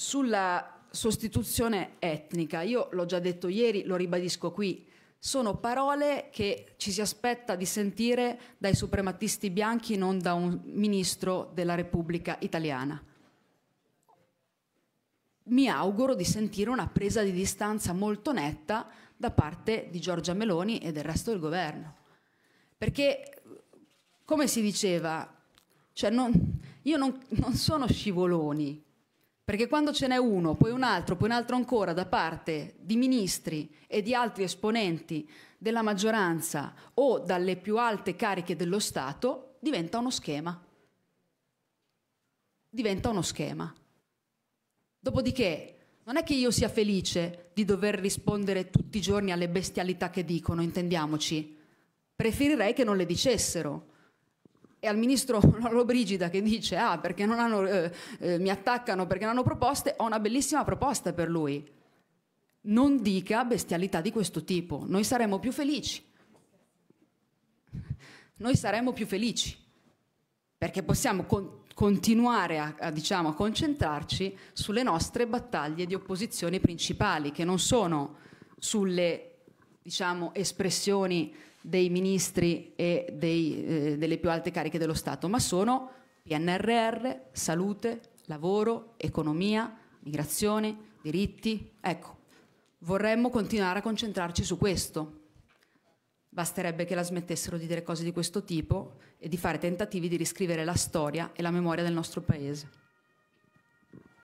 Sulla sostituzione etnica, io l'ho già detto ieri, lo ribadisco qui, sono parole che ci si aspetta di sentire dai suprematisti bianchi, non da un ministro della Repubblica italiana. Mi auguro di sentire una presa di distanza molto netta da parte di Giorgia Meloni e del resto del governo. Perché, come si diceva, cioè non, io non, non sono scivoloni, perché quando ce n'è uno, poi un altro, poi un altro ancora da parte di ministri e di altri esponenti della maggioranza o dalle più alte cariche dello Stato, diventa uno schema. Diventa uno schema. Dopodiché non è che io sia felice di dover rispondere tutti i giorni alle bestialità che dicono, intendiamoci. Preferirei che non le dicessero e al ministro Lollobrigida che dice ah perché non hanno, eh, eh, mi attaccano perché non hanno proposte, ho una bellissima proposta per lui. Non dica bestialità di questo tipo, noi saremmo più felici. Noi saremmo più felici perché possiamo con- continuare a, a, diciamo, a concentrarci sulle nostre battaglie di opposizione principali che non sono sulle diciamo, espressioni dei ministri e dei, eh, delle più alte cariche dello Stato, ma sono PNRR, salute, lavoro, economia, migrazione, diritti. Ecco, vorremmo continuare a concentrarci su questo. Basterebbe che la smettessero di dire cose di questo tipo e di fare tentativi di riscrivere la storia e la memoria del nostro Paese.